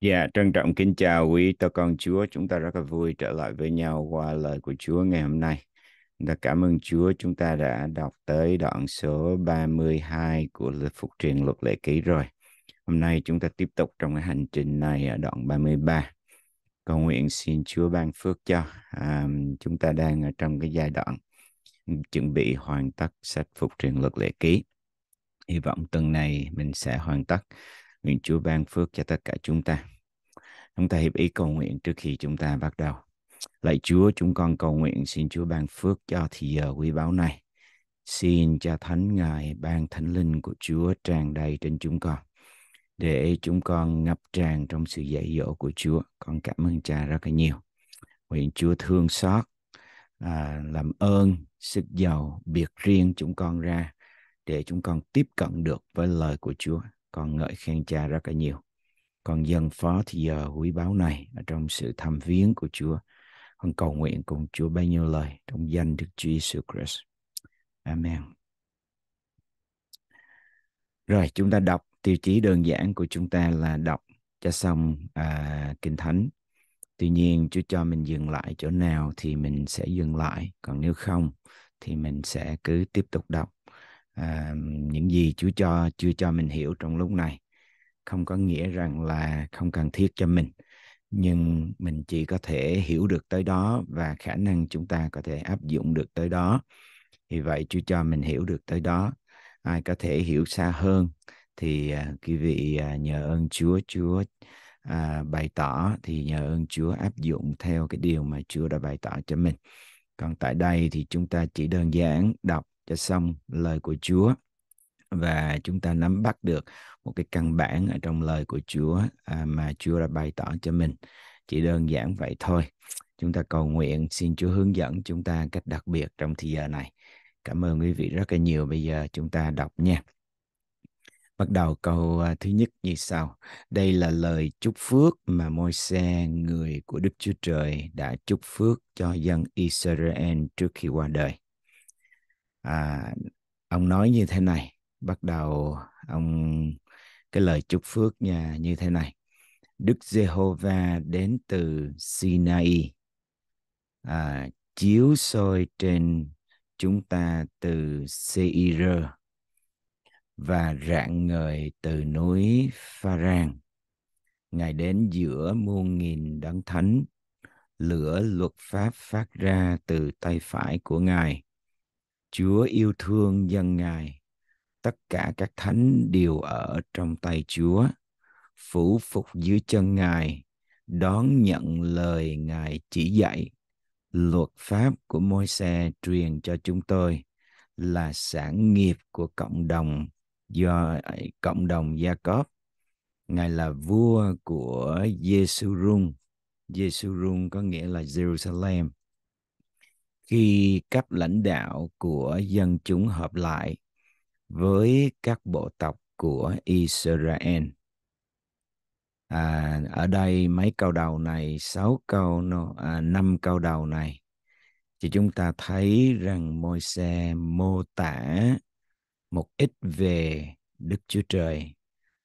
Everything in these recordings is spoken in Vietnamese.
Dạ, trân trọng kính chào quý tôi con Chúa. Chúng ta rất là vui trở lại với nhau qua lời của Chúa ngày hôm nay. Chúng ta cảm ơn Chúa chúng ta đã đọc tới đoạn số 32 của lịch phục truyền luật lệ ký rồi. Hôm nay chúng ta tiếp tục trong cái hành trình này ở đoạn 33. Cầu nguyện xin Chúa ban phước cho. À, chúng ta đang ở trong cái giai đoạn chuẩn bị hoàn tất sách phục truyền luật lệ ký. Hy vọng tuần này mình sẽ hoàn tất Nguyện Chúa ban phước cho tất cả chúng ta. Chúng ta hiệp ý cầu nguyện trước khi chúng ta bắt đầu. Lạy Chúa, chúng con cầu nguyện xin Chúa ban phước cho thì giờ quý báu này. Xin cha Thánh Ngài ban Thánh Linh của Chúa tràn đầy trên chúng con. Để chúng con ngập tràn trong sự dạy dỗ của Chúa. Con cảm ơn cha rất là nhiều. Nguyện Chúa thương xót, à, làm ơn, sức giàu, biệt riêng chúng con ra để chúng con tiếp cận được với lời của Chúa còn ngợi khen cha rất là nhiều còn dân phó thì giờ quý báo này ở trong sự thăm viếng của Chúa con cầu nguyện cùng Chúa bao nhiêu lời trong danh Đức Chúa Jesus Christ Amen rồi chúng ta đọc tiêu chí đơn giản của chúng ta là đọc cho xong à, kinh thánh tuy nhiên Chúa cho mình dừng lại chỗ nào thì mình sẽ dừng lại còn nếu không thì mình sẽ cứ tiếp tục đọc à, những gì Chúa cho chưa cho mình hiểu trong lúc này không có nghĩa rằng là không cần thiết cho mình nhưng mình chỉ có thể hiểu được tới đó và khả năng chúng ta có thể áp dụng được tới đó vì vậy Chúa cho mình hiểu được tới đó ai có thể hiểu xa hơn thì à, quý vị à, nhờ ơn Chúa Chúa à, bày tỏ thì nhờ ơn Chúa áp dụng theo cái điều mà Chúa đã bày tỏ cho mình còn tại đây thì chúng ta chỉ đơn giản đọc cho xong lời của Chúa và chúng ta nắm bắt được một cái căn bản ở trong lời của Chúa à, mà Chúa đã bày tỏ cho mình chỉ đơn giản vậy thôi chúng ta cầu nguyện xin Chúa hướng dẫn chúng ta cách đặc biệt trong thời giờ này cảm ơn quý vị rất là nhiều bây giờ chúng ta đọc nha bắt đầu câu à, thứ nhất như sau đây là lời chúc phước mà môi xe người của đức chúa trời đã chúc phước cho dân israel trước khi qua đời à, ông nói như thế này bắt đầu ông cái lời chúc phước nha như thế này Đức Giê-hô-va đến từ Sinai à, chiếu soi trên chúng ta từ Seir và rạng ngời từ núi Pharan. Ngài đến giữa muôn nghìn đấng thánh, lửa luật pháp phát ra từ tay phải của Ngài Chúa yêu thương dân Ngài. Tất cả các thánh đều ở trong tay Chúa, phủ phục dưới chân Ngài, đón nhận lời Ngài chỉ dạy. Luật pháp của môi xe truyền cho chúng tôi là sản nghiệp của cộng đồng do cộng đồng Gia Cóp. Ngài là vua của Giê-xu-rung. Giê-xu-rung có nghĩa là Jerusalem khi các lãnh đạo của dân chúng hợp lại với các bộ tộc của Israel. À, ở đây mấy câu đầu này, sáu câu, à, năm câu đầu này, thì chúng ta thấy rằng môi xe mô tả một ít về Đức Chúa Trời,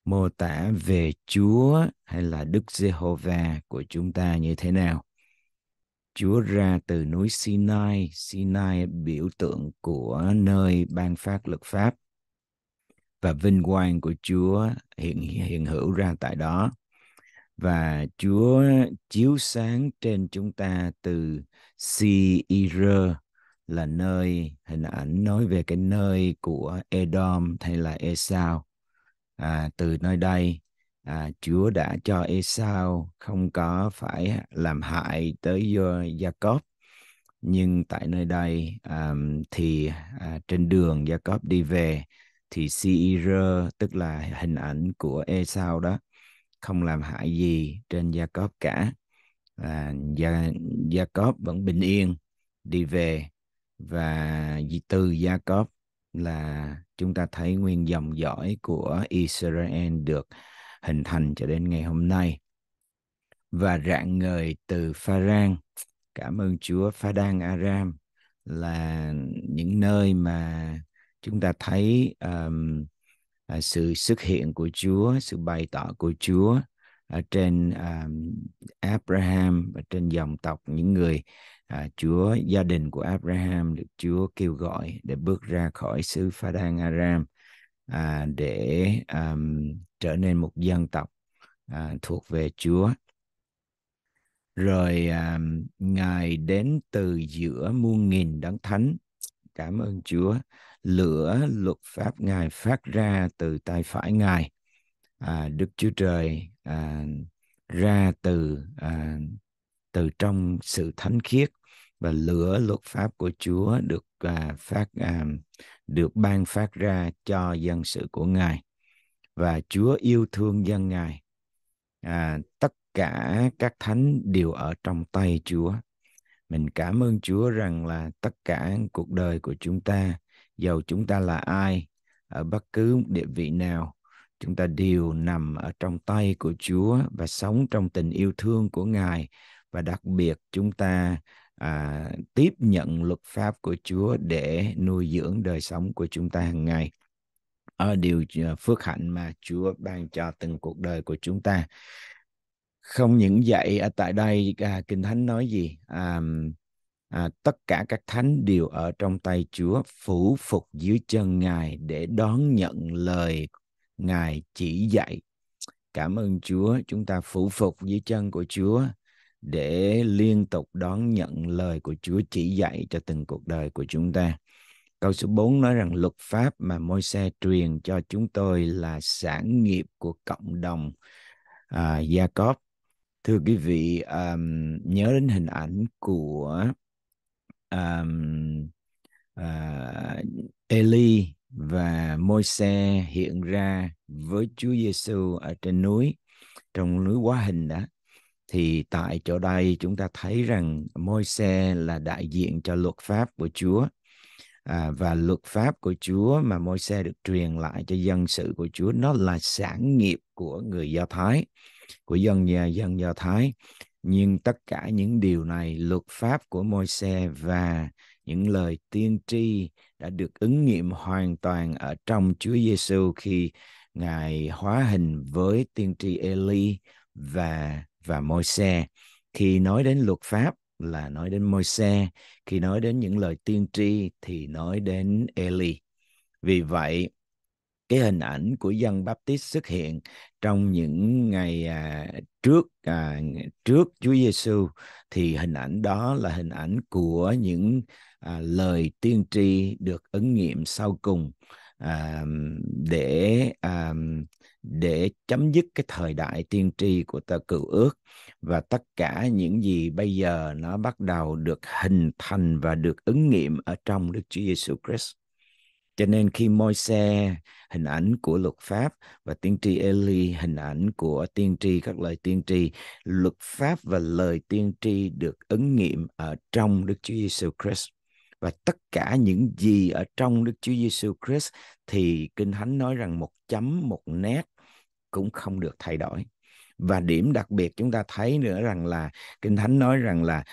mô tả về Chúa hay là Đức Giê-hô-va của chúng ta như thế nào Chúa ra từ núi Sinai, Sinai biểu tượng của nơi ban phát luật pháp và vinh quang của Chúa hiện hiện hữu ra tại đó và Chúa chiếu sáng trên chúng ta từ Seir là nơi hình ảnh nói về cái nơi của Edom hay là Esau à, từ nơi đây à, Chúa đã cho Esau không có phải làm hại tới Jacob nhưng tại nơi đây à, thì à, trên đường Jacob đi về thì Seir tức là hình ảnh của Esau đó không làm hại gì trên Jacob cả à, Jacob vẫn bình yên đi về và từ Jacob là chúng ta thấy nguyên dòng dõi của Israel được hình thành cho đến ngày hôm nay và rạng ngời từ Pha-rang, cảm ơn Chúa pha Phadan Aram là những nơi mà chúng ta thấy um, sự xuất hiện của Chúa sự bày tỏ của Chúa ở trên um, Abraham và trên dòng tộc những người à, Chúa gia đình của Abraham được Chúa kêu gọi để bước ra khỏi xứ Phadan Aram à, để um, trở nên một dân tộc à, thuộc về Chúa. Rồi à, Ngài đến từ giữa muôn nghìn đấng thánh. Cảm ơn Chúa. Lửa luật pháp Ngài phát ra từ tay phải Ngài. À, Đức Chúa Trời à, ra từ à, từ trong sự thánh khiết và lửa luật pháp của Chúa được à, phát à, được ban phát ra cho dân sự của Ngài và Chúa yêu thương dân Ngài. À, tất cả các thánh đều ở trong tay Chúa. Mình cảm ơn Chúa rằng là tất cả cuộc đời của chúng ta, dầu chúng ta là ai, ở bất cứ địa vị nào, chúng ta đều nằm ở trong tay của Chúa và sống trong tình yêu thương của Ngài và đặc biệt chúng ta à, tiếp nhận luật pháp của Chúa để nuôi dưỡng đời sống của chúng ta hàng ngày ở điều à, phước hạnh mà Chúa ban cho từng cuộc đời của chúng ta không những vậy ở tại đây à, kinh thánh nói gì à, à, tất cả các thánh đều ở trong tay Chúa phủ phục dưới chân Ngài để đón nhận lời Ngài chỉ dạy cảm ơn Chúa chúng ta phủ phục dưới chân của Chúa để liên tục đón nhận lời của Chúa chỉ dạy cho từng cuộc đời của chúng ta. Câu số 4 nói rằng luật pháp mà Môi-se truyền cho chúng tôi là sản nghiệp của cộng đồng à, Jacob. Thưa quý vị, um, nhớ đến hình ảnh của um, uh, à, Eli và Môi-se hiện ra với Chúa Giêsu ở trên núi trong núi quá hình đó thì tại chỗ đây chúng ta thấy rằng môi xe là đại diện cho luật pháp của chúa à, và luật pháp của chúa mà môi xe được truyền lại cho dân sự của chúa nó là sản nghiệp của người do thái của dân nhà dân do thái nhưng tất cả những điều này luật pháp của môi xe và những lời tiên tri đã được ứng nghiệm hoàn toàn ở trong Chúa Giêsu khi Ngài hóa hình với tiên tri Eli và và môi xe khi nói đến luật pháp là nói đến môi xe khi nói đến những lời tiên tri thì nói đến eli vì vậy cái hình ảnh của dân Baptist xuất hiện trong những ngày à, trước à, trước Chúa Giêsu thì hình ảnh đó là hình ảnh của những à, lời tiên tri được ứng nghiệm sau cùng à, để à, để chấm dứt cái thời đại tiên tri của tờ cựu ước và tất cả những gì bây giờ nó bắt đầu được hình thành và được ứng nghiệm ở trong Đức Chúa Giêsu Christ. Cho nên khi môi xe hình ảnh của luật pháp và tiên tri Eli hình ảnh của tiên tri các lời tiên tri, luật pháp và lời tiên tri được ứng nghiệm ở trong Đức Chúa Giêsu Christ và tất cả những gì ở trong Đức Chúa Giêsu Christ thì Kinh Thánh nói rằng một chấm một nét cũng không được thay đổi và điểm đặc biệt chúng ta thấy nữa rằng là kinh thánh nói rằng là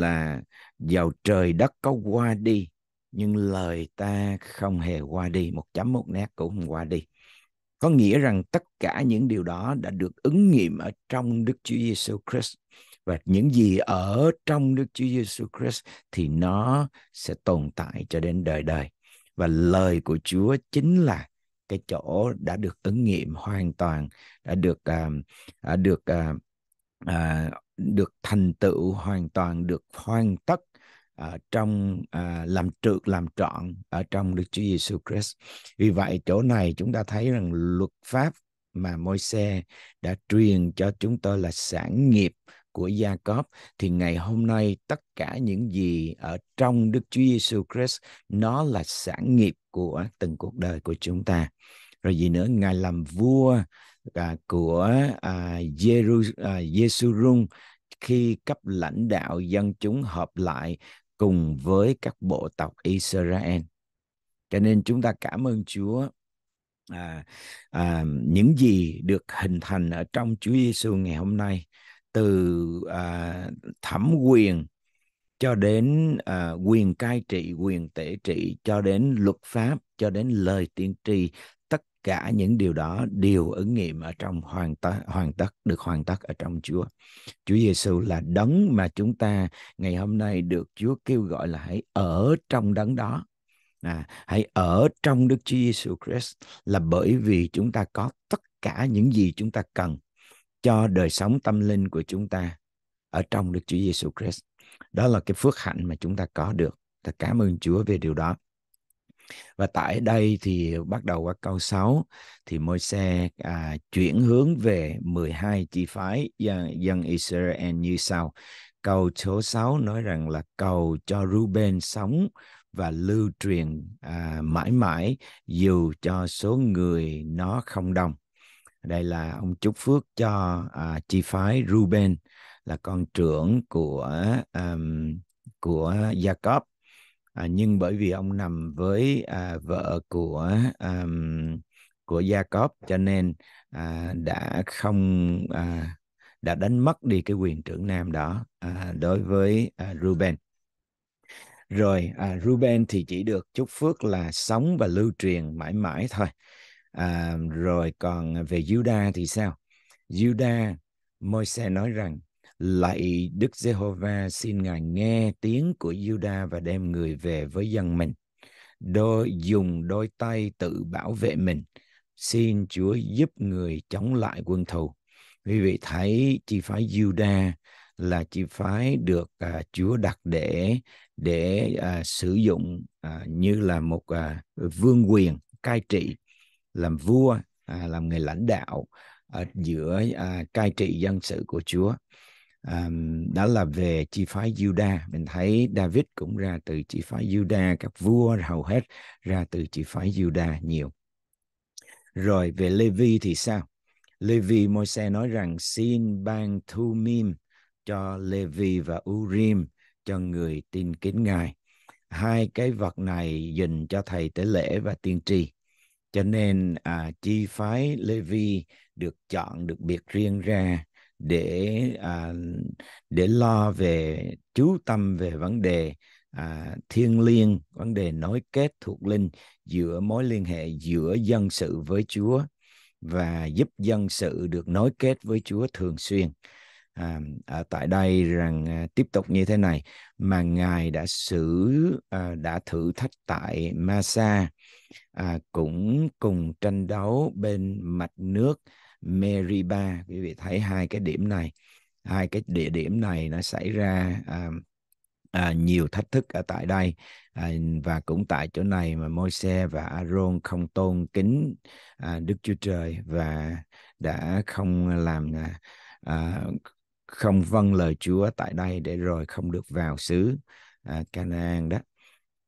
là dầu trời đất có qua đi nhưng lời ta không hề qua đi một chấm một nét cũng không qua đi có nghĩa rằng tất cả những điều đó đã được ứng nghiệm ở trong Đức Chúa Giêsu Christ và những gì ở trong Đức Chúa Giêsu Christ thì nó sẽ tồn tại cho đến đời đời và lời của Chúa chính là cái chỗ đã được ứng nghiệm hoàn toàn đã được uh, được uh, uh, được thành tựu hoàn toàn được hoàn tất ở trong à, làm trượt làm trọn ở trong Đức Chúa Giêsu Christ. Vì vậy chỗ này chúng ta thấy rằng luật pháp mà môi se đã truyền cho chúng tôi là sản nghiệp của Gia Cóp thì ngày hôm nay tất cả những gì ở trong Đức Chúa Giêsu Christ nó là sản nghiệp của từng cuộc đời của chúng ta. Rồi gì nữa, Ngài làm vua à, của à, Jerusalem à, khi cấp lãnh đạo dân chúng hợp lại cùng với các bộ tộc Israel. Cho nên chúng ta cảm ơn Chúa à, à, những gì được hình thành ở trong Chúa Giêsu ngày hôm nay từ à, thẩm quyền cho đến à, quyền cai trị quyền tể trị cho đến luật pháp cho đến lời tiên tri tất cả những điều đó đều ứng nghiệm ở trong hoàn tất hoàn tất được hoàn tất ở trong Chúa Chúa Giêsu là đấng mà chúng ta ngày hôm nay được Chúa kêu gọi là hãy ở trong đấng đó à, hãy ở trong Đức Chúa Giêsu Christ là bởi vì chúng ta có tất cả những gì chúng ta cần cho đời sống tâm linh của chúng ta ở trong Đức Chúa Giêsu Christ. Đó là cái phước hạnh mà chúng ta có được. Ta cảm ơn Chúa về điều đó. Và tại đây thì bắt đầu qua câu 6 thì môi xe à, chuyển hướng về 12 chi phái dân, dân Israel như sau. Câu số 6 nói rằng là cầu cho Ruben sống và lưu truyền à, mãi mãi dù cho số người nó không đông đây là ông chúc phước cho à, chi phái Ruben là con trưởng của um, của Jacob à, nhưng bởi vì ông nằm với à, vợ của um, của Jacob cho nên à, đã không à, đã đánh mất đi cái quyền trưởng nam đó à, đối với à, Ruben rồi à, Ruben thì chỉ được chúc phước là sống và lưu truyền mãi mãi thôi à, rồi còn về Juda thì sao Juda Môi-se nói rằng lạy Đức Giê-hô-va xin Ngài nghe tiếng của Juda và đem người về với dân mình đôi dùng đôi tay tự bảo vệ mình xin Chúa giúp người chống lại quân thù quý vị thấy chi phái Juda là chi phái được à, Chúa đặt để để à, sử dụng à, như là một à, vương quyền cai trị làm vua à, làm người lãnh đạo ở giữa à, cai trị dân sự của Chúa à, đó là về chi phái Juda mình thấy David cũng ra từ chi phái Juda các vua hầu hết ra từ chi phái Juda nhiều rồi về Levi thì sao Levi Môi-se nói rằng xin ban thu mim cho Levi và Urim cho người tin kính Ngài. Hai cái vật này dành cho thầy tế lễ và tiên tri cho nên à, chi phái Levi được chọn được biệt riêng ra để à, để lo về chú tâm về vấn đề à, thiêng liêng vấn đề nối kết thuộc linh giữa mối liên hệ giữa dân sự với Chúa và giúp dân sự được nối kết với Chúa thường xuyên à, ở à, tại đây rằng à, tiếp tục như thế này mà ngài đã xử à, đã thử thách tại Masa à, cũng cùng tranh đấu bên mạch nước Meriba quý vị thấy hai cái điểm này hai cái địa điểm này nó xảy ra à, à, nhiều thách thức ở tại đây à, và cũng tại chỗ này mà Môi-se và Aaron không tôn kính à, Đức Chúa Trời và đã không làm à, à, không vâng lời Chúa tại đây để rồi không được vào xứ à, Canaan đó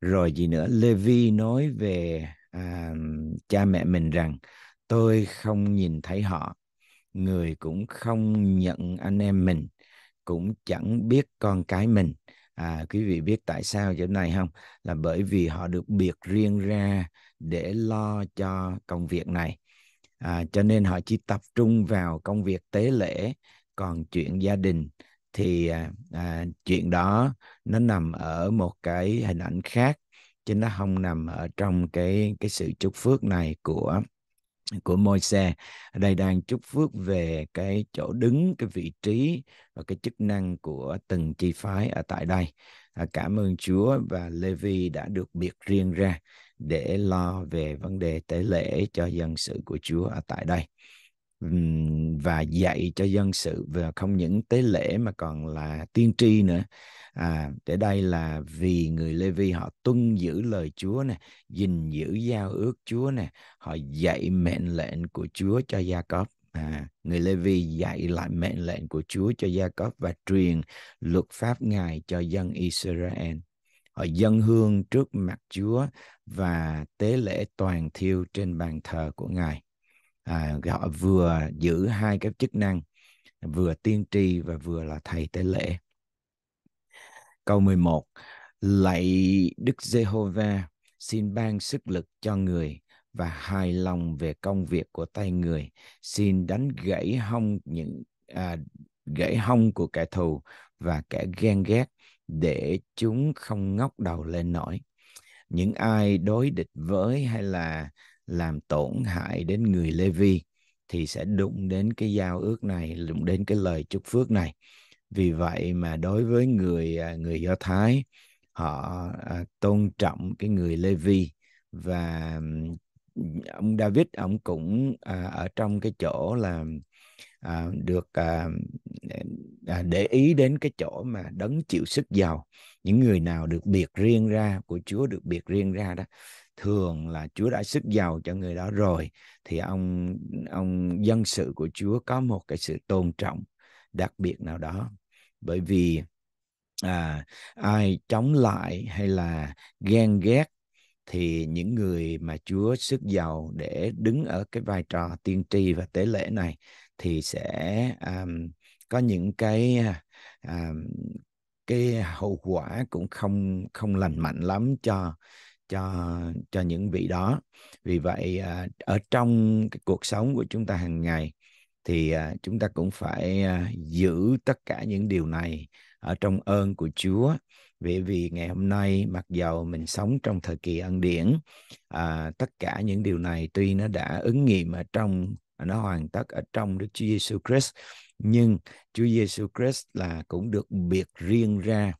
rồi gì nữa Levi nói về à, cha mẹ mình rằng tôi không nhìn thấy họ người cũng không nhận anh em mình cũng chẳng biết con cái mình à, quý vị biết tại sao chỗ này không là bởi vì họ được biệt riêng ra để lo cho công việc này à, cho nên họ chỉ tập trung vào công việc tế lễ còn chuyện gia đình thì à, à chuyện đó nó nằm ở một cái hình ảnh khác chứ nó không nằm ở trong cái cái sự chúc phước này của của môi xe ở đây đang chúc phước về cái chỗ đứng cái vị trí và cái chức năng của từng chi phái ở tại đây à, cảm ơn chúa và Lê-vi đã được biệt riêng ra để lo về vấn đề tế lễ cho dân sự của chúa ở tại đây và dạy cho dân sự và không những tế lễ mà còn là tiên tri nữa à, để đây là vì người Lê Vi họ tuân giữ lời Chúa nè gìn giữ giao ước Chúa nè họ dạy mệnh lệnh của Chúa cho Gia Cóp à, người Lê Vi dạy lại mệnh lệnh của Chúa cho Gia Cóp và truyền luật pháp Ngài cho dân Israel họ dân hương trước mặt Chúa và tế lễ toàn thiêu trên bàn thờ của Ngài à, họ vừa giữ hai cái chức năng vừa tiên tri và vừa là thầy tế lễ Câu 11. Lạy Đức Giê-hô-va, xin ban sức lực cho người và hài lòng về công việc của tay người. Xin đánh gãy hông những à, gãy hông của kẻ thù và kẻ ghen ghét để chúng không ngóc đầu lên nổi. Những ai đối địch với hay là làm tổn hại đến người Lê Vi thì sẽ đụng đến cái giao ước này, đụng đến cái lời chúc phước này vì vậy mà đối với người à, người do thái họ à, tôn trọng cái người lê vi và ông david ông cũng à, ở trong cái chỗ là được để ý đến cái chỗ mà đấng chịu sức giàu những người nào được biệt riêng ra của Chúa được biệt riêng ra đó thường là Chúa đã sức giàu cho người đó rồi thì ông ông dân sự của Chúa có một cái sự tôn trọng đặc biệt nào đó bởi vì à, ai chống lại hay là ghen ghét thì những người mà Chúa sức giàu để đứng ở cái vai trò tiên tri và tế lễ này thì sẽ um, có những cái um, cái hậu quả cũng không không lành mạnh lắm cho cho cho những vị đó vì vậy à, ở trong cái cuộc sống của chúng ta hàng ngày thì à, chúng ta cũng phải à, giữ tất cả những điều này ở trong ơn của Chúa vì vì ngày hôm nay mặc dầu mình sống trong thời kỳ ân điển à, tất cả những điều này tuy nó đã ứng nghiệm ở trong à, nó hoàn tất ở trong Đức Chúa Giêsu Christ nhưng Chúa Giêsu Christ là cũng được biệt riêng ra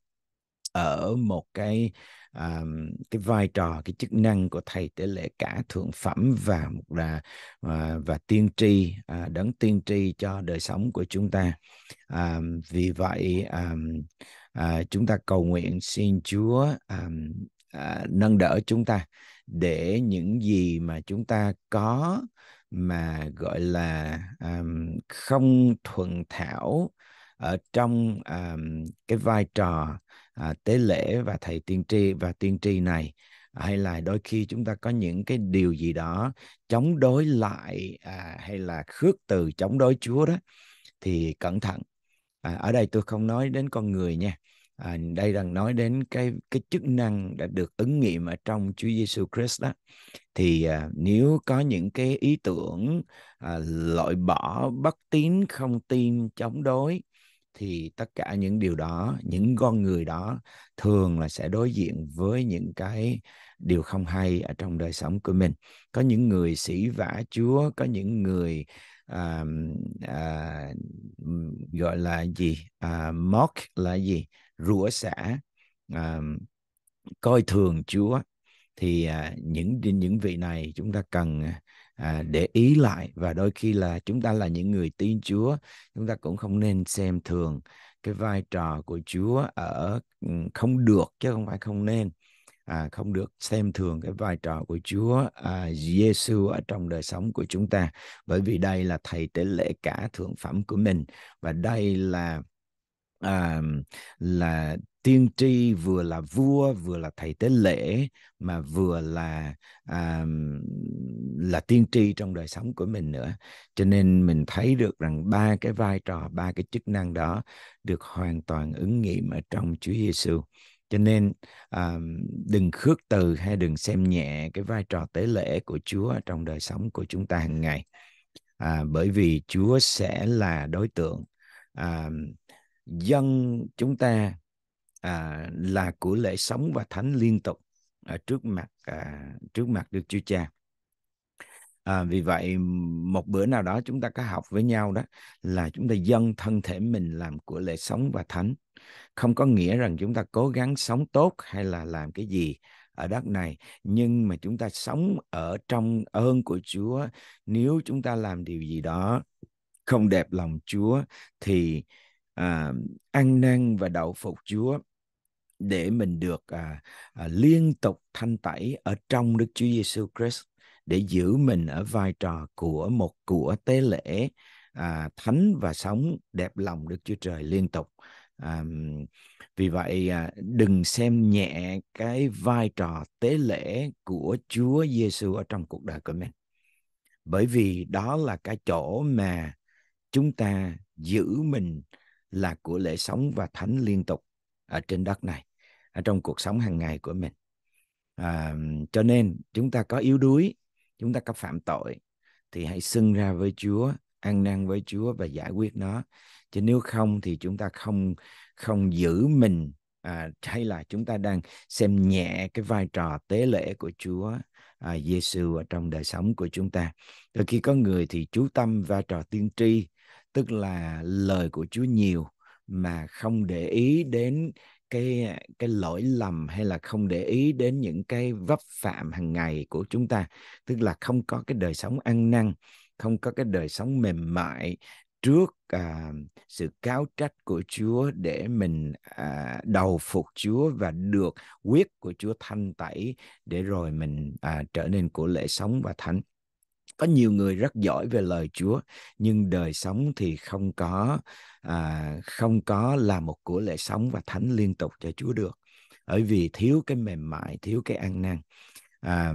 ở một cái à, cái vai trò cái chức năng của thầy tế lễ cả thượng phẩm và một là à, và tiên tri à, đấng tiên tri cho đời sống của chúng ta à, vì vậy à, à, chúng ta cầu nguyện xin Chúa à, à, nâng đỡ chúng ta để những gì mà chúng ta có mà gọi là um, không thuận thảo ở trong um, cái vai trò à, tế lễ và thầy tiên tri và tiên tri này hay là đôi khi chúng ta có những cái điều gì đó chống đối lại à, hay là khước từ chống đối Chúa đó thì cẩn thận à, ở đây tôi không nói đến con người nha à, đây đang nói đến cái cái chức năng đã được ứng nghiệm ở trong Chúa Giêsu Christ đó thì à, nếu có những cái ý tưởng à, loại bỏ bất tín không tin chống đối thì tất cả những điều đó những con người đó thường là sẽ đối diện với những cái điều không hay ở trong đời sống của mình có những người sĩ vã chúa có những người à, à, gọi là gì à, mock là gì rủa xả à, coi thường chúa thì à, những những vị này chúng ta cần à, À, để ý lại và đôi khi là chúng ta là những người tin Chúa chúng ta cũng không nên xem thường cái vai trò của Chúa ở ừ, không được chứ không phải không nên à, không được xem thường cái vai trò của Chúa à, Giêsu ở trong đời sống của chúng ta bởi vì đây là thầy tế lễ cả thượng phẩm của mình và đây là à, là tiên tri vừa là vua vừa là thầy tế lễ mà vừa là à, là tiên tri trong đời sống của mình nữa cho nên mình thấy được rằng ba cái vai trò ba cái chức năng đó được hoàn toàn ứng nghiệm ở trong Chúa Giêsu cho nên à, đừng khước từ hay đừng xem nhẹ cái vai trò tế lễ của Chúa trong đời sống của chúng ta hàng ngày à, bởi vì Chúa sẽ là đối tượng à, dân chúng ta à, là của lễ sống và thánh liên tục à, trước mặt à, trước mặt Đức Chúa Cha. À, vì vậy một bữa nào đó chúng ta có học với nhau đó là chúng ta dâng thân thể mình làm của lễ sống và thánh không có nghĩa rằng chúng ta cố gắng sống tốt hay là làm cái gì ở đất này nhưng mà chúng ta sống ở trong ơn của Chúa nếu chúng ta làm điều gì đó không đẹp lòng Chúa thì à, ăn năn và đậu phục Chúa để mình được à, à, liên tục thanh tẩy ở trong Đức Chúa Giêsu Christ để giữ mình ở vai trò của một của tế lễ à, thánh và sống đẹp lòng Đức Chúa Trời liên tục. À, vì vậy à, đừng xem nhẹ cái vai trò tế lễ của Chúa Giêsu ở trong cuộc đời của mình. Bởi vì đó là cái chỗ mà chúng ta giữ mình là của lễ sống và thánh liên tục ở trên đất này ở trong cuộc sống hàng ngày của mình à, cho nên chúng ta có yếu đuối chúng ta có phạm tội thì hãy xưng ra với Chúa ăn năn với Chúa và giải quyết nó chứ nếu không thì chúng ta không không giữ mình à, hay là chúng ta đang xem nhẹ cái vai trò tế lễ của Chúa à, Giêsu ở trong đời sống của chúng ta rồi khi có người thì chú tâm vai trò tiên tri tức là lời của Chúa nhiều mà không để ý đến cái cái lỗi lầm hay là không để ý đến những cái vấp phạm hàng ngày của chúng ta tức là không có cái đời sống ăn năn không có cái đời sống mềm mại trước à, sự cáo trách của Chúa để mình à, đầu phục Chúa và được quyết của Chúa thanh tẩy để rồi mình à, trở nên của lễ sống và thánh có nhiều người rất giỏi về lời Chúa nhưng đời sống thì không có à, không có là một của lễ sống và thánh liên tục cho Chúa được bởi vì thiếu cái mềm mại thiếu cái ăn năn à,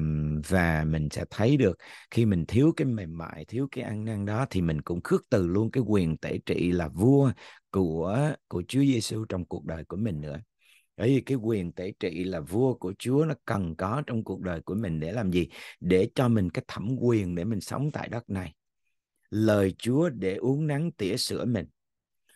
và mình sẽ thấy được khi mình thiếu cái mềm mại thiếu cái ăn năn đó thì mình cũng khước từ luôn cái quyền tể trị là vua của của Chúa Giêsu trong cuộc đời của mình nữa bởi vì cái quyền tể trị là vua của Chúa nó cần có trong cuộc đời của mình để làm gì để cho mình cái thẩm quyền để mình sống tại đất này lời Chúa để uống nắng tỉa sữa mình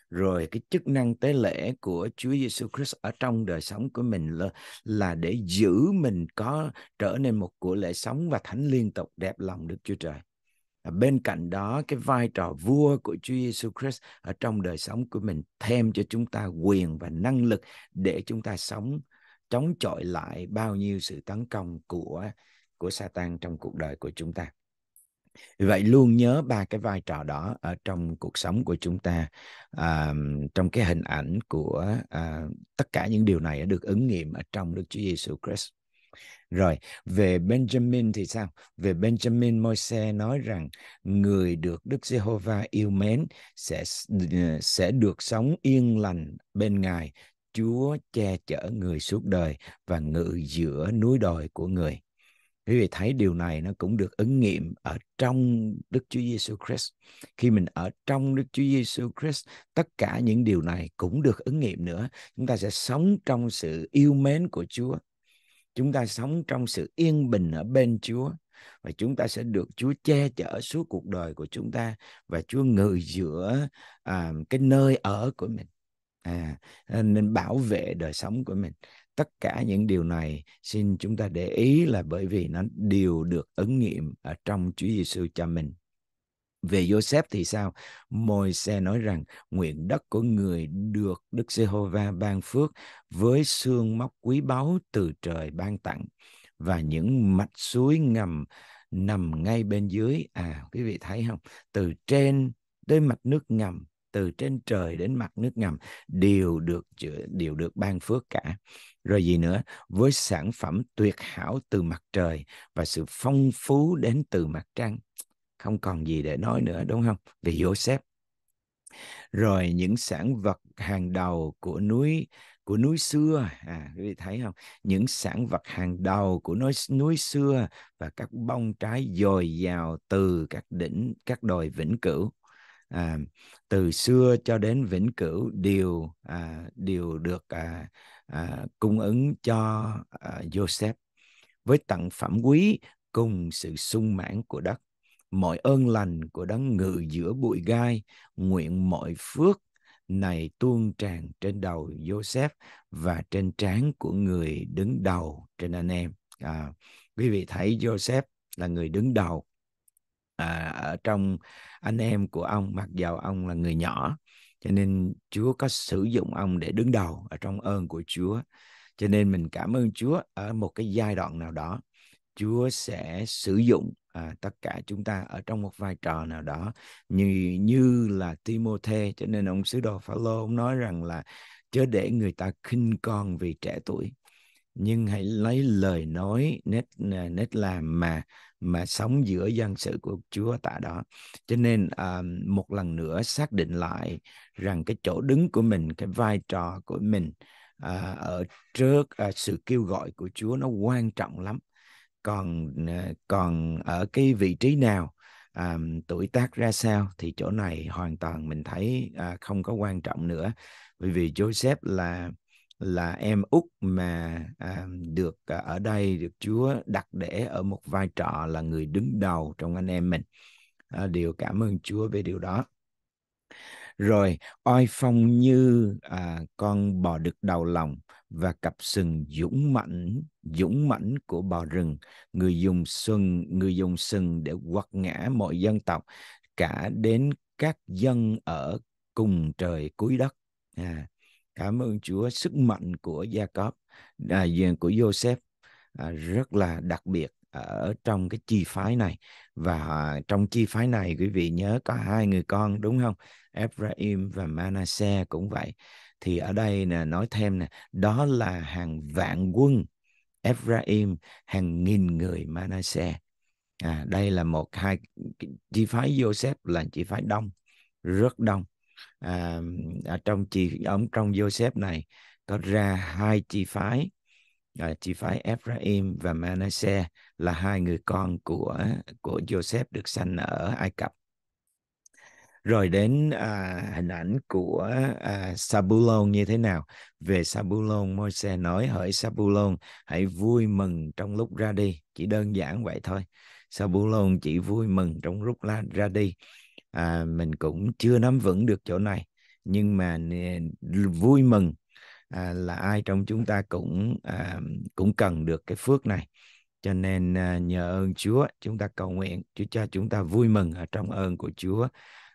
rồi cái chức năng tế lễ của Chúa Giêsu Christ ở trong đời sống của mình là, là để giữ mình có trở nên một của lễ sống và thánh liên tục đẹp lòng Đức Chúa Trời bên cạnh đó cái vai trò vua của Chúa Giêsu Christ ở trong đời sống của mình thêm cho chúng ta quyền và năng lực để chúng ta sống chống chọi lại bao nhiêu sự tấn công của của Satan trong cuộc đời của chúng ta. vậy luôn nhớ ba cái vai trò đó ở trong cuộc sống của chúng ta à, trong cái hình ảnh của à, tất cả những điều này được ứng nghiệm ở trong Đức Chúa Giêsu Christ. Rồi, về Benjamin thì sao? Về Benjamin, moses nói rằng người được Đức Giê-hô-va yêu mến sẽ ờ, sẽ được sống yên lành bên Ngài. Chúa che chở người suốt đời và ngự giữa núi đồi của người. Quý vị thấy điều này nó cũng được ứng nghiệm ở trong Đức Chúa Giêsu Christ. Khi mình ở trong Đức Chúa Giêsu Christ, tất cả những điều này cũng được ứng nghiệm nữa. Chúng ta sẽ sống trong sự yêu mến của Chúa chúng ta sống trong sự yên bình ở bên Chúa và chúng ta sẽ được Chúa che chở suốt cuộc đời của chúng ta và Chúa ngự giữa à, cái nơi ở của mình à, nên bảo vệ đời sống của mình tất cả những điều này xin chúng ta để ý là bởi vì nó đều được ứng nghiệm ở trong Chúa Giêsu cho mình về Joseph thì sao? Môi xe nói rằng nguyện đất của người được Đức Giê-hô-va ban phước với xương móc quý báu từ trời ban tặng và những mạch suối ngầm nằm ngay bên dưới à quý vị thấy không từ trên tới mạch nước ngầm từ trên trời đến mặt nước ngầm đều được đều được ban phước cả rồi gì nữa với sản phẩm tuyệt hảo từ mặt trời và sự phong phú đến từ mặt trăng không còn gì để nói nữa đúng không về Joseph rồi những sản vật hàng đầu của núi của núi xưa à quý vị thấy không những sản vật hàng đầu của núi núi xưa và các bông trái dồi dào từ các đỉnh các đồi vĩnh cửu à, từ xưa cho đến vĩnh cửu đều à, đều được à, à, cung ứng cho à, Joseph với tặng phẩm quý cùng sự sung mãn của đất mọi ơn lành của đấng ngự giữa bụi gai nguyện mọi phước này tuôn tràn trên đầu Joseph và trên trán của người đứng đầu trên anh em à, quý vị thấy Joseph là người đứng đầu à, ở trong anh em của ông mặc dầu ông là người nhỏ cho nên Chúa có sử dụng ông để đứng đầu ở trong ơn của Chúa cho nên mình cảm ơn Chúa ở một cái giai đoạn nào đó Chúa sẽ sử dụng à, tất cả chúng ta ở trong một vai trò nào đó như như là Timôthê cho nên ông sứ đồ Phaolô ông nói rằng là chớ để người ta khinh con vì trẻ tuổi nhưng hãy lấy lời nói nét nét làm mà mà sống giữa dân sự của Chúa tại đó. Cho nên à, một lần nữa xác định lại rằng cái chỗ đứng của mình, cái vai trò của mình à, ở trước à, sự kêu gọi của Chúa nó quan trọng lắm còn ờ, còn ở cái vị trí nào à, tuổi tác ra sao thì chỗ này hoàn toàn mình thấy à, không có quan trọng nữa vì vì Joseph là là em út mà à, được à, ở đây được Chúa đặt để ở một vai trò là người đứng đầu trong anh em mình à, điều cảm ơn Chúa về điều đó rồi oai phong như à, con bò đực đầu lòng và cặp sừng dũng mãnh dũng mãnh của bò rừng người dùng sừng người dùng sừng để quật ngã mọi dân tộc cả đến các dân ở cùng trời cuối đất à, cảm ơn Chúa sức mạnh của Gia Cóp à, của Joseph à, rất là đặc biệt ở trong cái chi phái này và trong chi phái này quý vị nhớ có hai người con đúng không Ephraim và Manasseh cũng vậy thì ở đây nè nói thêm nè đó là hàng vạn quân Ephraim hàng nghìn người Manasseh à, đây là một hai chi phái Joseph là chi phái đông rất đông à, ở trong chi ông trong Joseph này có ra hai chi phái chỉ phải Ephraim và Manasseh là hai người con của của Joseph được sanh ở Ai Cập rồi đến à, hình ảnh của à, Sabulon như thế nào về Sabulon Moses nói hỏi Sabulon hãy vui mừng trong lúc ra đi chỉ đơn giản vậy thôi Sabulon chỉ vui mừng trong lúc la, ra đi à, mình cũng chưa nắm vững được chỗ này nhưng mà vui mừng à, là ai trong chúng ta cũng à, cũng cần được cái phước này cho nên à, nhờ ơn Chúa chúng ta cầu nguyện Chúa cho chúng ta vui mừng ở trong ơn của Chúa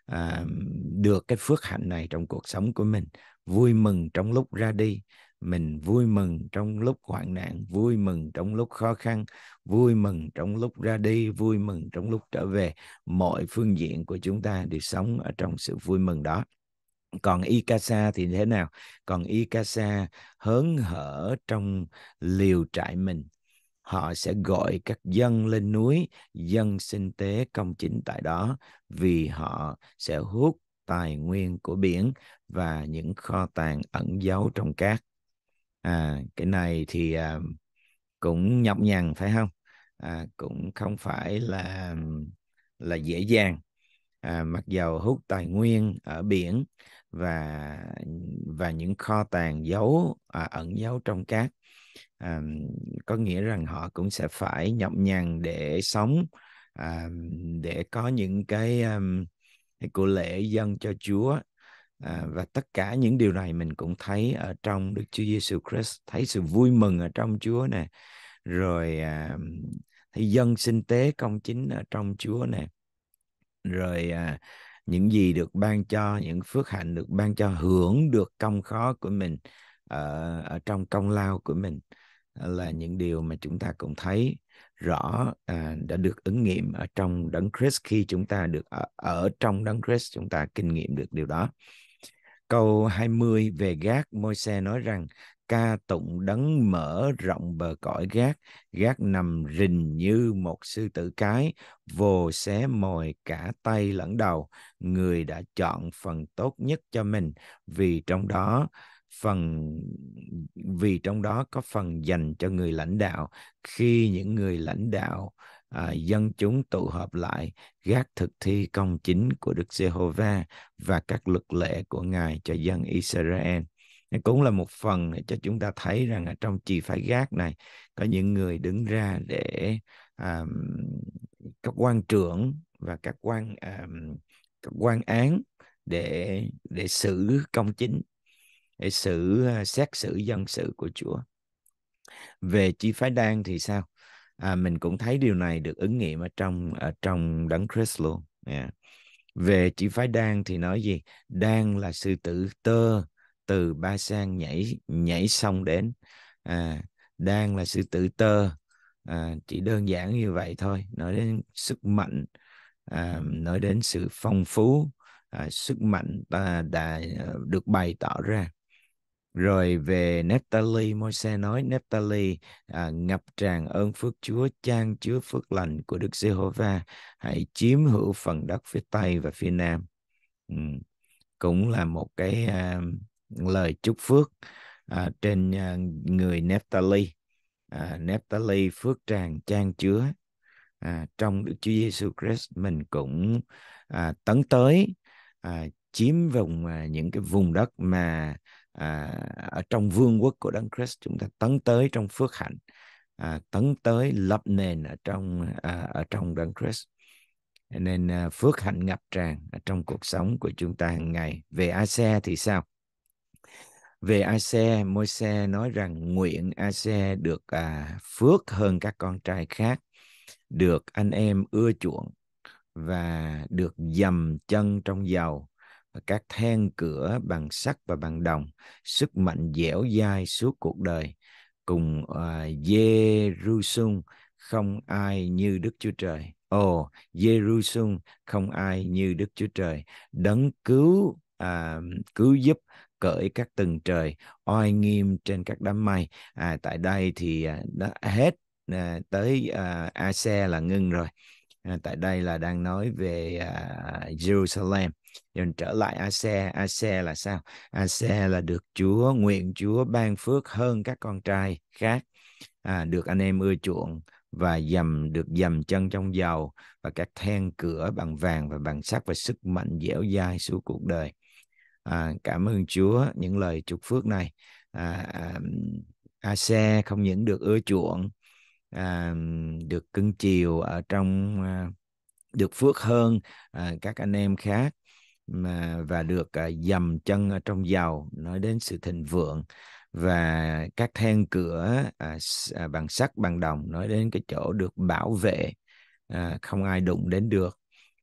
à, được cái phước hạnh này trong cuộc sống của mình vui mừng trong lúc ra đi mình vui mừng trong lúc hoạn nạn vui mừng trong lúc khó khăn vui mừng trong lúc ra đi vui mừng trong lúc trở về mọi phương diện của chúng ta đều sống ở trong sự vui mừng đó còn Icasa thì thế nào còn Icasa hớn hở trong liều trại mình họ sẽ gọi các dân lên núi dân sinh tế công chính tại đó vì họ sẽ hút tài nguyên của biển và những kho tàng ẩn giấu trong cát à cái này thì à, cũng nhọc nhằn phải không à, cũng không phải là là dễ dàng à, mặc dầu hút tài nguyên ở biển và và những kho tàng giấu à, ẩn giấu trong cát à, có nghĩa rằng họ cũng sẽ phải nhọc nhằn để sống à, để có những cái um, của lễ dân cho Chúa à, và tất cả những điều này mình cũng thấy ở trong Đức Chúa Giêsu Christ thấy sự vui mừng ở trong Chúa nè rồi à, thấy dân sinh tế công chính ở trong Chúa nè rồi à, những gì được ban cho những phước hạnh được ban cho hưởng được công khó của mình ở, ờ, ở trong công lao của mình ờ, là những điều mà chúng ta cũng thấy rõ à, đã được ứng nghiệm ở trong đấng Christ khi chúng ta được ở, ở trong đấng Christ chúng ta kinh nghiệm được điều đó Câu 20 về gác, môi xe nói rằng ca tụng đấng mở rộng bờ cõi gác, gác nằm rình như một sư tử cái, vồ xé mồi cả tay lẫn đầu. Người đã chọn phần tốt nhất cho mình vì trong đó phần vì trong đó có phần dành cho người lãnh đạo khi những người lãnh đạo à, dân chúng tụ họp lại gác thực thi công chính của Đức Giê-hô-va và các luật lệ của Ngài cho dân Israel. Cũng là một phần để cho chúng ta thấy rằng ở trong chi phải gác này có những người đứng ra để à, các quan trưởng và các quan à, các quan án để để xử công chính để xử à, xét xử dân sự của Chúa về chi phái đan thì sao à, mình cũng thấy điều này được ứng nghiệm ở trong ở ờ, trong đấng Christ luôn yeah. về chỉ phái đan thì nói gì đan là sư tử tơ từ ba sang nhảy nhảy xong đến à, đan là sư tử tơ à, chỉ đơn giản như vậy thôi nói đến sức mạnh à, nói đến sự phong phú à, sức mạnh à, đã ờ, được bày tỏ ra rồi về Nephtali Môi-se nói Nephtali à, ngập tràn ơn phước Chúa chan chứa phước lành của Đức Giê-hô-va hãy chiếm hữu phần đất phía tây và phía nam ừ. cũng là một cái à, lời chúc phước à, trên à, người Nephtali à, Nephtali phước tràn chan chứa à, trong Đức Chúa Giêsu Christ mình cũng à, tấn tới à, chiếm vùng à, những cái vùng đất mà à, ở trong vương quốc của đấng Christ chúng ta tấn tới trong phước hạnh à, tấn tới lập nền ở trong à, ở trong đấng Christ nên à, phước hạnh ngập tràn ở trong cuộc sống của chúng ta hàng ngày về a xe thì sao về a xe môi xe nói rằng nguyện a xe được à, phước hơn các con trai khác được anh em ưa chuộng và được dầm chân trong giàu các then cửa bằng sắt và bằng đồng sức mạnh dẻo dai suốt cuộc đời cùng uh, ờ, Jerusalem không ai như Đức Chúa Trời ồ oh, Jerusalem không ai như Đức Chúa Trời đấng cứu à, cứu giúp cởi các tầng trời oai nghiêm trên các đám mây à, tại đây thì à, đã hết à, tới à, ASE là ngưng rồi à, tại đây là đang nói về à, Jerusalem rồi trở lại ASE ASE là sao ASE là được Chúa nguyện Chúa ban phước hơn các con trai khác à, được anh em ưa chuộng và dầm được dầm chân trong dầu và các then cửa bằng vàng và bằng sắt và sức mạnh dẻo dai suốt cuộc đời à, cảm ơn Chúa những lời chúc phước này à, à, AC không những được ưa chuộng à, được cưng chiều ở trong à, được phước hơn à, các anh em khác mà và được à, dầm chân ở trong giàu nói đến sự thịnh vượng và các then cửa à, à, bằng sắt bằng đồng nói đến cái chỗ được bảo vệ à, không ai đụng đến được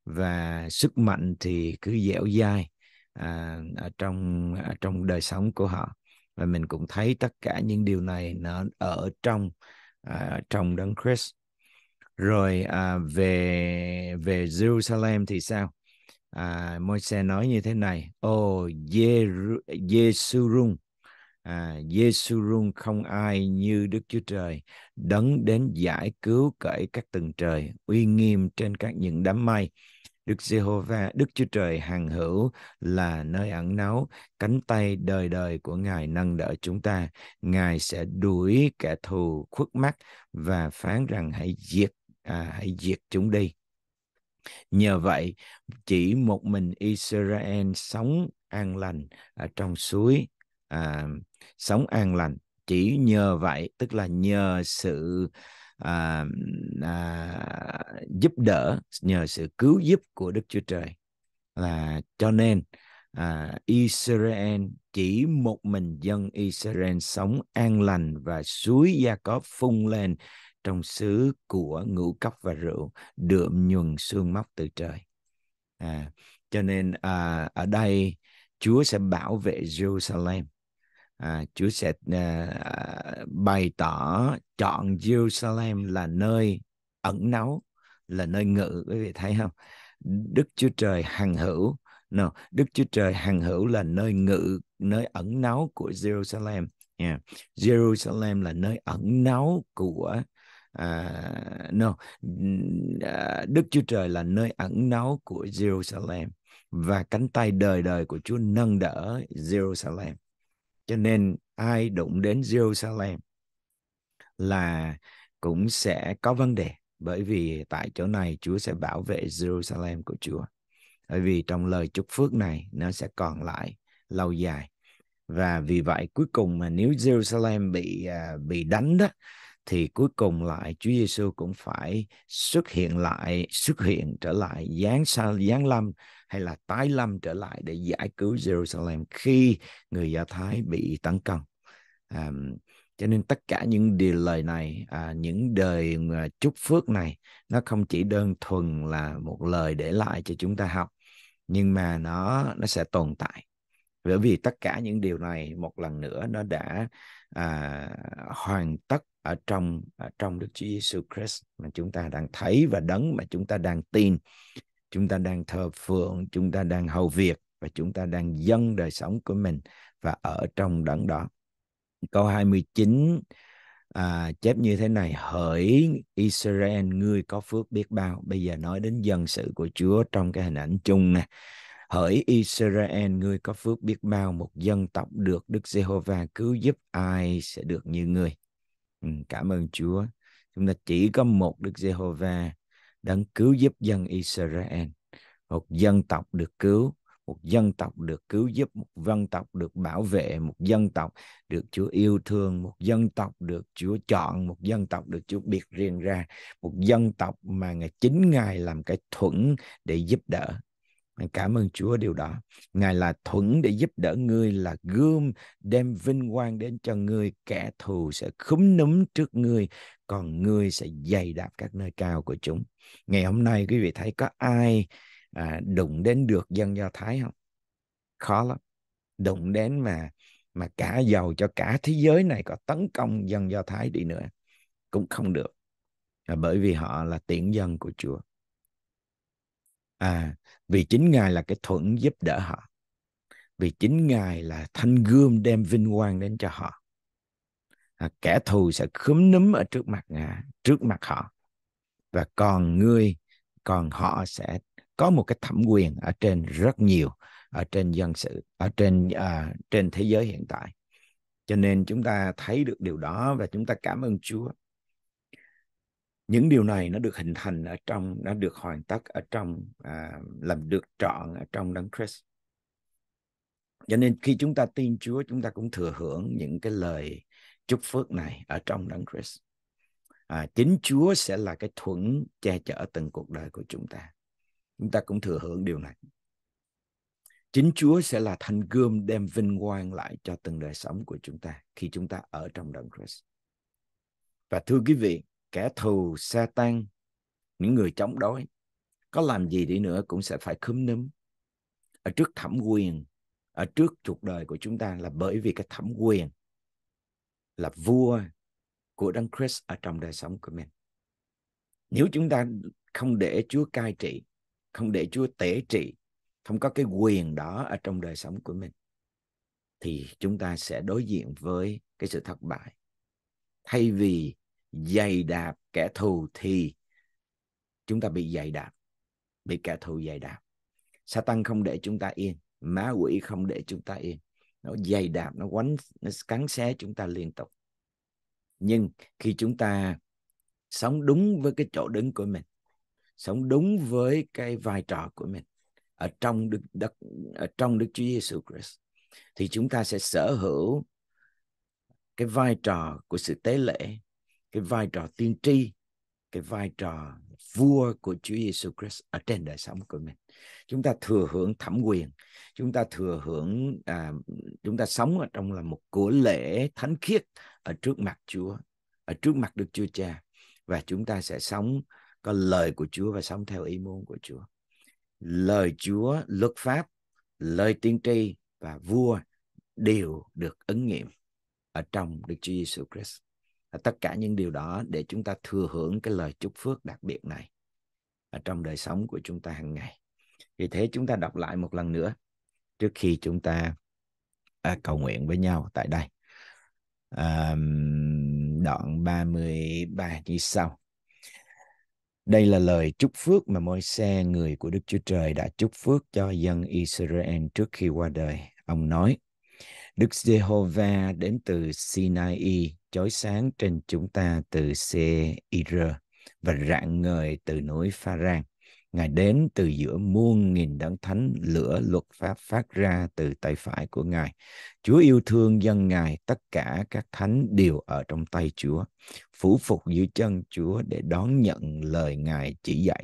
và sức mạnh thì cứ dẻo dai à, ở trong ở trong đời sống của họ và mình cũng thấy tất cả những điều này nó ở trong à, trong đấng Christ rồi à, về về Jerusalem thì sao à, Môi-se nói như thế này ô oh, Giê-su-rung à, Giê-su-rung không ai như Đức Chúa Trời đấng đến giải cứu cởi các tầng trời uy nghiêm trên các những đám mây Đức Giê-hô-va, Đức Chúa Trời hằng hữu là nơi ẩn náu, cánh tay đời đời của Ngài nâng đỡ chúng ta. Ngài sẽ đuổi kẻ thù khuất mắt và phán rằng hãy diệt à, hãy diệt chúng đi. Nhờ vậy, chỉ một mình Israel sống an lành ở trong suối à, sống an lành chỉ nhờ vậy tức là nhờ sự à, à, giúp đỡ nhờ sự cứu giúp của Đức Chúa Trời là cho nên à, Israel chỉ một mình dân Israel sống an lành và suối Gia Cóp phun lên trong xứ của ngũ cốc và rượu đượm nhuần xương móc từ trời à, cho nên à, ở đây Chúa sẽ bảo vệ Jerusalem à, Chúa sẽ à, bày tỏ chọn Jerusalem là nơi ẩn náu là nơi ngự quý vị thấy không Đức Chúa Trời hằng hữu no, Đức Chúa Trời hằng hữu là nơi ngự nơi ẩn náu của Jerusalem yeah. Jerusalem là nơi ẩn náu của uh, no uh, Đức Chúa Trời là nơi ẩn náu của Jerusalem và cánh tay đời đời của Chúa nâng đỡ Jerusalem cho nên ai đụng đến Jerusalem là cũng sẽ có vấn đề bởi vì tại chỗ này Chúa sẽ bảo vệ Jerusalem của Chúa bởi vì trong lời chúc phước này nó sẽ còn lại lâu dài và vì vậy cuối cùng mà nếu Jerusalem bị uh, bị đánh đó thì cuối cùng lại Chúa Giêsu cũng phải xuất hiện lại xuất hiện trở lại giáng sao giáng lâm hay là tái lâm trở lại để giải cứu Jerusalem khi người Do Thái bị tấn công à, cho nên tất cả những điều lời này à, những đời à, chúc phước này nó không chỉ đơn thuần là một lời để lại cho chúng ta học nhưng mà nó nó sẽ tồn tại bởi vì tất cả những điều này một lần nữa nó đã à, hoàn tất ở trong ở trong Đức Chúa Giêsu Christ mà chúng ta đang thấy và đấng mà chúng ta đang tin chúng ta đang thờ phượng chúng ta đang hầu việc và chúng ta đang dâng đời sống của mình và ở trong đấng đó câu 29 à, chép như thế này hỡi Israel ngươi có phước biết bao bây giờ nói đến dân sự của Chúa trong cái hình ảnh chung này. Hỡi Israel, ngươi có phước biết bao một dân tộc được Đức Giê-hô-va cứu giúp ai sẽ được như ngươi. Ừ, cảm ơn Chúa. Chúng ta chỉ có một Đức Giê-hô-va đấng cứu giúp dân Israel. Một dân tộc được cứu, một dân tộc được cứu giúp, một dân tộc được bảo vệ, một dân tộc được Chúa yêu thương, một dân tộc được Chúa chọn, một dân tộc được Chúa biệt riêng ra, một dân tộc mà ngày chính Ngài làm cái thuẫn để giúp đỡ cảm ơn Chúa điều đó Ngài là thuẫn để giúp đỡ ngươi là gươm đem vinh quang đến cho ngươi kẻ thù sẽ khúm núm trước ngươi còn ngươi sẽ dày đạp các nơi cao của chúng ngày hôm nay quý vị thấy có ai à, đụng đến được dân Do Thái không khó lắm đụng đến mà mà cả giàu cho cả thế giới này có tấn công dân Do Thái đi nữa cũng không được là bởi vì họ là tiện dân của Chúa à vì chính ngài là cái thuận giúp đỡ họ vì chính ngài là thanh gươm đem vinh quang đến cho họ à, kẻ thù sẽ khúm núm ở trước mặt ngài trước mặt họ và còn ngươi còn họ sẽ có một cái thẩm quyền ở trên rất nhiều ở trên dân sự ở trên à, trên thế giới hiện tại cho nên chúng ta thấy được điều đó và chúng ta cảm ơn Chúa những điều này nó được hình thành ở trong nó được hoàn tất ở trong à, làm được trọn ở trong đấng Christ cho nên khi chúng ta tin Chúa chúng ta cũng thừa hưởng những cái lời chúc phước này ở trong đấng Christ à, chính Chúa sẽ là cái thuẫn che chở từng cuộc đời của chúng ta chúng ta cũng thừa hưởng điều này chính Chúa sẽ là thanh gươm đem vinh quang lại cho từng đời sống của chúng ta khi chúng ta ở trong đấng Christ và thưa quý vị kẻ thù Satan, những người chống đối, có làm gì đi nữa cũng sẽ phải khúm núm ở trước thẩm quyền, ở trước cuộc đời của chúng ta là bởi vì cái thẩm quyền là vua của Đấng Christ ở trong đời sống của mình. Nếu dạ. chúng ta không để Chúa cai trị, không để Chúa tể trị, không có cái quyền đó ở trong đời sống của mình, thì chúng ta sẽ đối diện với cái sự thất bại. Thay vì dày đạp kẻ thù thì chúng ta bị dày đạp bị kẻ thù dày đạp Satan không để chúng ta yên má quỷ không để chúng ta yên nó dày đạp nó quánh nó cắn xé chúng ta liên tục nhưng khi chúng ta sống đúng với cái chỗ đứng của mình sống đúng với cái vai trò của mình ở trong đức đất ở trong đức chúa giêsu christ thì chúng ta sẽ sở hữu cái vai trò của sự tế lễ cái vai trò tiên tri cái vai trò vua của Chúa Giêsu Christ ở trên đời sống của mình. Chúng ta thừa hưởng thẩm quyền, chúng ta thừa hưởng à, chúng ta sống ở trong là một của lễ thánh khiết ở trước mặt Chúa, ở trước mặt Đức Chúa Cha và chúng ta sẽ sống có lời của Chúa và sống theo ý muốn của Chúa. Lời Chúa, luật pháp, lời tiên tri và vua đều được ứng nghiệm ở trong Đức Chúa Giêsu Christ tất cả những điều đó để chúng ta thừa hưởng cái lời chúc phước đặc biệt này ở trong đời sống của chúng ta hàng ngày vì thế chúng ta đọc lại một lần nữa trước khi chúng ta à, cầu nguyện với nhau tại đây à, đoạn 33 như sau đây là lời chúc phước mà môi xe người của Đức Chúa Trời đã chúc phước cho dân Israel trước khi qua đời. Ông nói, Đức Jehovah đến từ Sinai chói sáng trên chúng ta từ Seir và rạng ngời từ núi Pha-rang, Ngài đến từ giữa muôn nghìn đấng thánh lửa luật pháp phát ra từ tay phải của Ngài. Chúa yêu thương dân Ngài, tất cả các thánh đều ở trong tay Chúa. Phủ phục dưới chân Chúa để đón nhận lời Ngài chỉ dạy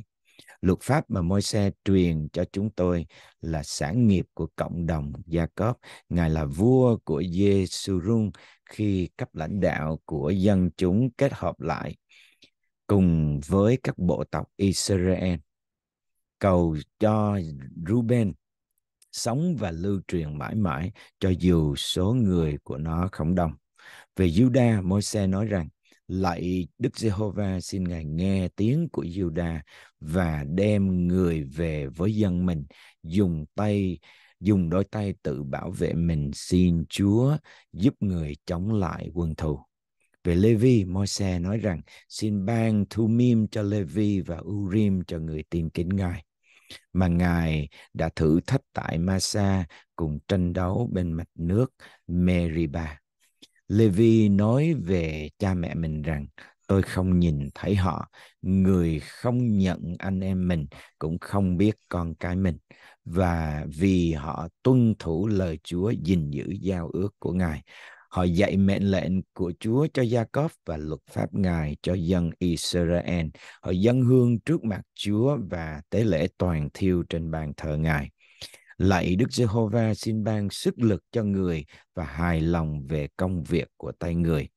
luật pháp mà môi xe truyền cho chúng tôi là sản nghiệp của cộng đồng gia cóp ngài là vua của giê xu rung khi cấp lãnh đạo của dân chúng kết hợp lại cùng với các bộ tộc Israel cầu cho Ruben sống và lưu truyền mãi mãi cho dù số người của nó không đông. Về Judah, Môi-se nói rằng Lạy Đức Giê-hô-va xin Ngài nghe tiếng của Giuđa và đem người về với dân mình, dùng tay dùng đôi tay tự bảo vệ mình xin Chúa giúp người chống lại quân thù. Về Lê-vi Môi-se nói rằng xin ban thu Thumim cho Lê-vi và Urim cho người tìm kính Ngài mà Ngài đã thử thách tại Masa cùng tranh đấu bên mạch nước Meriba. Levi nói về cha mẹ mình rằng tôi không nhìn thấy họ người không nhận anh em mình cũng không biết con cái mình và vì họ tuân thủ lời Chúa gìn giữ giao ước của Ngài họ dạy mệnh lệnh của Chúa cho Gia Cốp và luật pháp Ngài cho dân Israel. Họ dâng hương trước mặt Chúa và tế lễ toàn thiêu trên bàn thờ Ngài. Lạy Đức Giê-hô-va xin ban sức lực cho người và hài lòng về công việc của tay người.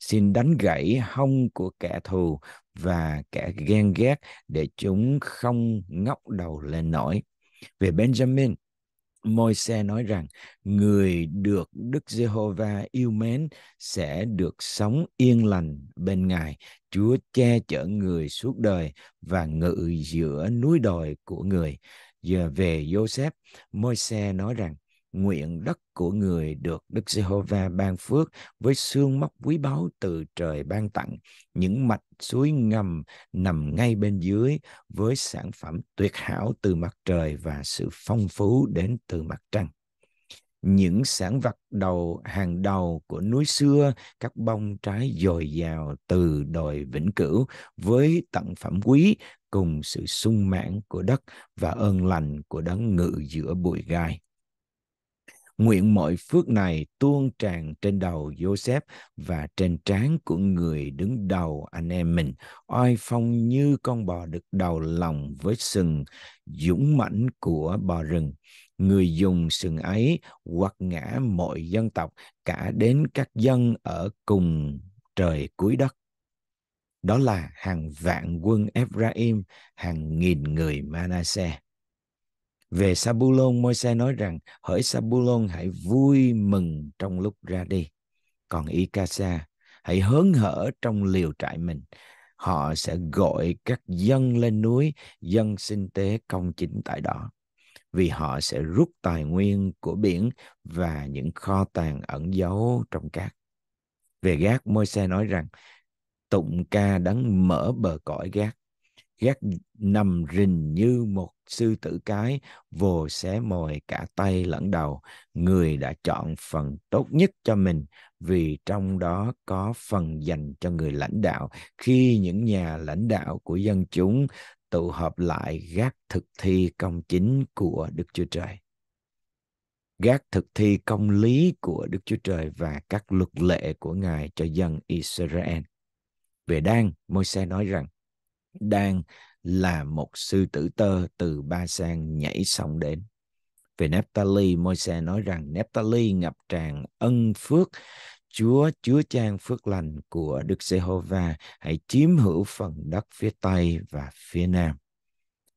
Xin đánh gãy hông của kẻ thù và kẻ ghen ghét để chúng không ngóc đầu lên nổi. Về Benjamin, môi xe nói rằng người được Đức Giê-hô-va yêu mến sẽ được sống yên lành bên Ngài. Chúa che chở người suốt đời và ngự giữa núi đồi của người. Giờ về Joseph, Môi-se nói rằng nguyện đất của người được Đức Giê-hô-va ban phước với xương móc quý báu từ trời ban tặng, những mạch suối ngầm nằm ngay bên dưới với sản phẩm tuyệt hảo từ mặt trời và sự phong phú đến từ mặt trăng. Những sản vật đầu hàng đầu của núi xưa, các bông trái dồi dào từ đồi vĩnh cửu với tặng phẩm quý cùng sự sung mãn của đất và ơn lành của đấng ngự giữa bụi gai. Nguyện mọi phước này tuôn tràn trên đầu Joseph và trên trán của người đứng đầu anh em mình, oai phong như con bò được đầu lòng với sừng dũng mãnh của bò rừng. Người dùng sừng ấy quật ngã mọi dân tộc, cả đến các dân ở cùng trời cuối đất đó là hàng vạn quân Ephraim, hàng nghìn người Manasseh. Về Sabulon, Môi-se nói rằng, hỡi Sabulon hãy vui mừng trong lúc ra đi. Còn Ikasa, hãy hớn hở trong liều trại mình. Họ sẽ gọi các dân lên núi, dân sinh tế công chính tại đó. Vì họ sẽ rút tài nguyên của biển và những kho tàng ẩn giấu trong cát. Về gác, Môi-se nói rằng, tụng ca đấng mở bờ cõi gác gác nằm rình như một sư tử cái vồ xé mồi cả tay lẫn đầu người đã chọn phần tốt nhất cho mình vì trong đó có phần dành cho người lãnh đạo khi những nhà lãnh đạo của dân chúng tụ họp lại gác thực thi công chính của đức chúa trời gác thực thi công lý của đức chúa trời và các luật lệ của ngài cho dân israel về Đan, Môi-se nói rằng Đan là một sư tử tơ từ Ba San nhảy sông đến. Về Nephtali, Môi-se nói rằng Nephtali ngập tràn ân phước Chúa chứa trang phước lành của Đức Giê-hô-va hãy chiếm hữu phần đất phía Tây và phía Nam.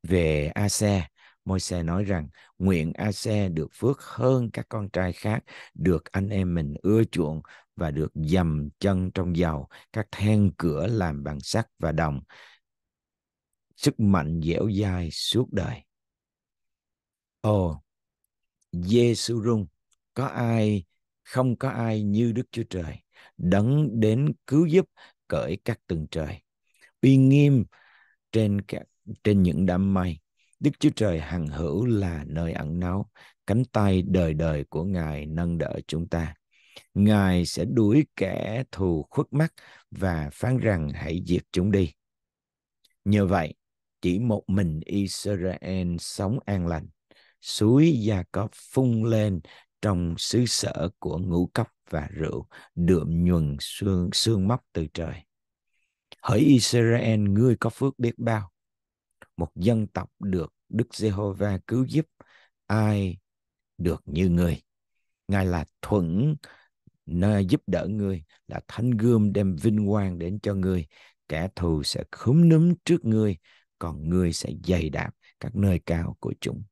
Về A-xe, môi xe nói rằng nguyện a xe được phước hơn các con trai khác, được anh em mình ưa chuộng và được dầm chân trong dầu, các then cửa làm bằng sắt và đồng, sức mạnh dẻo dai suốt đời. Ồ, Giê-xu rung, có ai, không có ai như Đức Chúa Trời, đấng đến cứu giúp cởi các tầng trời, uy nghiêm trên các trên những đám mây Đức Chúa Trời hằng hữu là nơi ẩn náu, cánh tay đời đời của Ngài nâng đỡ chúng ta. Ngài sẽ đuổi kẻ thù khuất mắt và phán rằng hãy diệt chúng đi. Nhờ vậy, chỉ một mình Israel sống an lành, suối Gia Cóp phun lên trong xứ sở của ngũ cốc và rượu, đượm nhuần xương, xương móc từ trời. Hỡi Israel, ngươi có phước biết bao. Một dân tộc được Đức Giê-hô-va cứu giúp ai được như người. Ngài là thuận nơi giúp đỡ người, là thánh gươm đem vinh quang đến cho người. Kẻ thù sẽ khúm núm trước người, còn người sẽ dày đạp các nơi cao của chúng.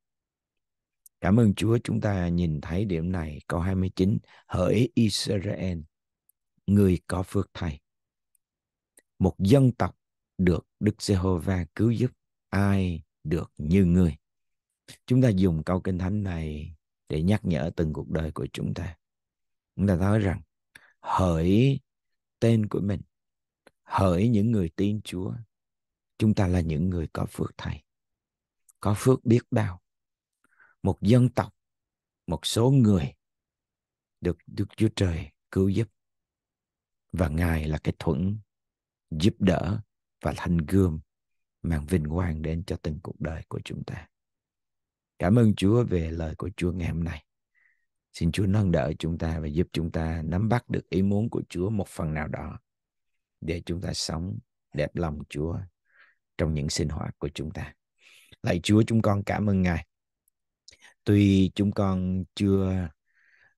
Cảm ơn Chúa chúng ta nhìn thấy điểm này. Câu 29, hỡi Israel, người có phước thay. Một dân tộc được Đức Giê-hô-va cứu giúp ai được như ngươi. Chúng ta dùng câu kinh thánh này để nhắc nhở từng cuộc đời của chúng ta. Chúng ta nói rằng hỡi tên của mình, hỡi những người tin Chúa, chúng ta là những người có phước thầy, có phước biết bao. Một dân tộc, một số người được Đức Chúa Trời cứu giúp và Ngài là cái thuẫn giúp đỡ và thanh gươm mang vinh quang đến cho từng cuộc đời của chúng ta. Cảm ơn Chúa về lời của Chúa ngày hôm nay. Xin Chúa nâng đỡ chúng ta và giúp chúng ta nắm bắt được ý muốn của Chúa một phần nào đó để chúng ta sống đẹp lòng Chúa trong những sinh hoạt của chúng ta. Lạy Chúa chúng con cảm ơn Ngài. Tuy chúng con chưa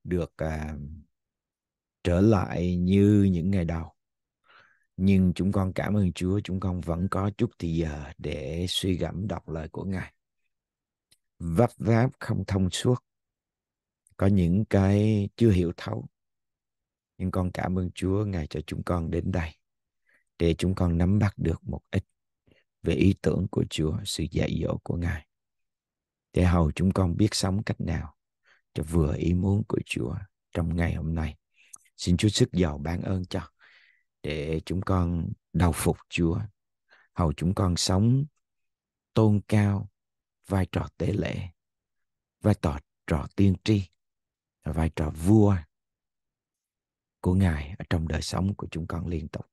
được uh, trở lại như những ngày đầu nhưng chúng con cảm ơn Chúa chúng con vẫn có chút thì giờ để suy gẫm đọc lời của Ngài vấp váp không thông suốt có những cái chưa hiểu thấu nhưng con cảm ơn Chúa Ngài cho chúng con đến đây để chúng con nắm bắt được một ít về ý tưởng của Chúa, sự dạy dỗ của Ngài. Để hầu chúng con biết sống cách nào cho vừa ý muốn của Chúa trong ngày hôm nay. Xin Chúa sức giàu ban ơn cho để chúng con đầu phục Chúa, hầu chúng con sống tôn cao vai trò tế lễ, vai trò trò tiên tri, vai trò vua của Ngài ở trong đời sống của chúng con liên tục.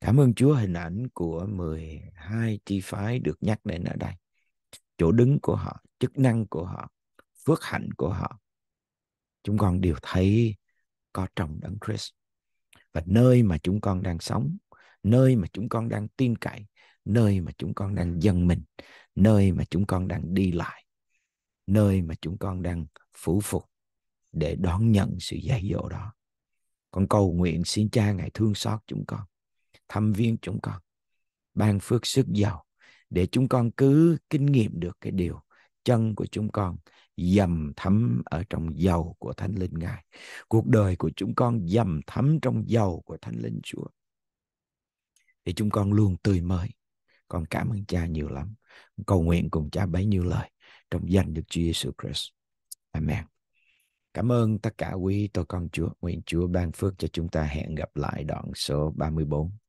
Cảm ơn Chúa hình ảnh của 12 chi phái được nhắc đến ở đây. Chỗ đứng của họ, chức năng của họ, phước hạnh của họ. Chúng con đều thấy có trong Đấng Christ và nơi mà chúng con đang sống nơi mà chúng con đang tin cậy nơi mà chúng con đang dân mình nơi mà chúng con đang đi lại nơi mà chúng con đang phủ phục để đón nhận sự dạy dỗ đó con cầu nguyện xin cha ngài thương xót chúng con thăm viên chúng con ban phước sức giàu để chúng con cứ kinh nghiệm được cái điều chân của chúng con dầm thấm ở trong dầu của thánh linh ngài cuộc đời của chúng con dầm thấm trong dầu của thánh linh chúa thì chúng con luôn tươi mới con cảm ơn cha nhiều lắm cầu nguyện cùng cha bấy nhiêu lời trong danh Đức Chúa Giêsu Christ. Amen. Cảm ơn tất cả quý tôi con Chúa. Nguyện Chúa ban phước cho chúng ta hẹn gặp lại đoạn số 34.